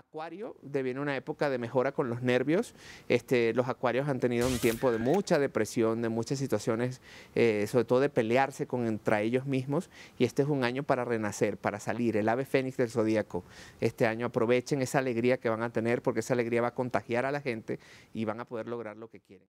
Acuario viene una época de mejora con los nervios. Este, los acuarios han tenido un tiempo de mucha depresión, de muchas situaciones, eh, sobre todo de pelearse con, entre ellos mismos. Y este es un año para renacer, para salir. El ave fénix del zodíaco. Este año aprovechen esa alegría que van a tener porque esa alegría va a contagiar a la gente y van a poder lograr lo que quieren.